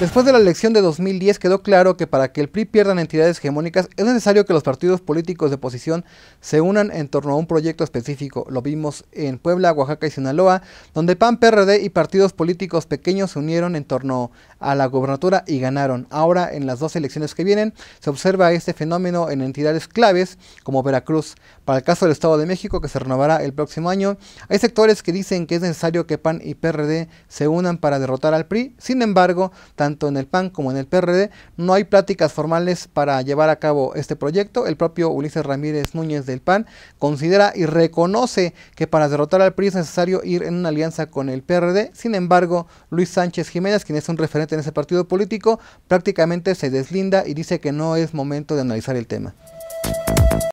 Después de la elección de 2010 quedó claro que para que el PRI pierdan entidades hegemónicas es necesario que los partidos políticos de oposición se unan en torno a un proyecto específico. Lo vimos en Puebla, Oaxaca y Sinaloa, donde PAN, PRD y partidos políticos pequeños se unieron en torno a la gobernatura y ganaron. Ahora, en las dos elecciones que vienen, se observa este fenómeno en entidades claves como Veracruz. Para el caso del Estado de México, que se renovará el próximo año, hay sectores que dicen que es necesario que PAN y PRD se unan para derrotar al PRI. Sin embargo, tan tanto en el PAN como en el PRD, no hay pláticas formales para llevar a cabo este proyecto. El propio Ulises Ramírez Núñez del PAN considera y reconoce que para derrotar al PRI es necesario ir en una alianza con el PRD. Sin embargo, Luis Sánchez Jiménez, quien es un referente en ese partido político, prácticamente se deslinda y dice que no es momento de analizar el tema.